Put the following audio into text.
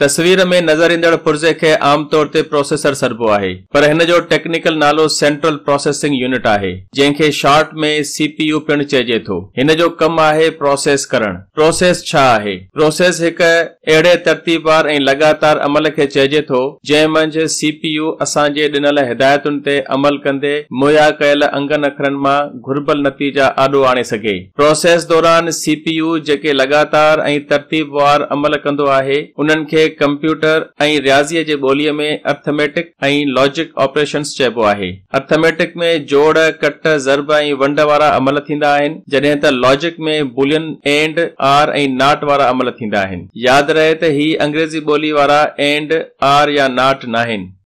तस्वीर में नज़र ईंदड़ पुर्ज़े खे आम तौर ते प्रोसेसर सरबो आहे पर हिन जो टेक्निकल नालो सेंट्रल प्रोसेसिंग यूनिट आहे जंहिंखे शॉर्ट में सीपीयू पिण चइजे थो हिन जो कमु आहे प्रोसेस करणु प्रोसेस छा आहे प्रोसेस हिकु अहिड़े तरतीबार वार ऐं लगातार अमल खे चएजे थो जंहिं मंझि सीपीयू पी असां जे डि॒नलु हिदायतुनि ते अमल कंदे मुहैया कयल अंगन अखरनि मां घुरबल नतीजा आॾो आणे सघे प्रोसेस दौरान सीपीयू जेके लगातार ऐं तरतीब अमल कंदो आहे उन खे कंप्यूटर ऐं रियाज़ीअ जी ॿोलीअ में अर्थमेटिक ऐं लॉजिक ऑपरेशन चइबो आहे अर्थमेटिक में जोड़ कट ज़रब ऐं वंड वारा अमल थींदा आहिनि जड॒हिं त लॉजिक में बुलियन एंड आर ऐं नाट वारा अमल थींदा आहिनि यादि रहे त ही अंग्रेज़ी ॿोली वारा एंड आर या नाट न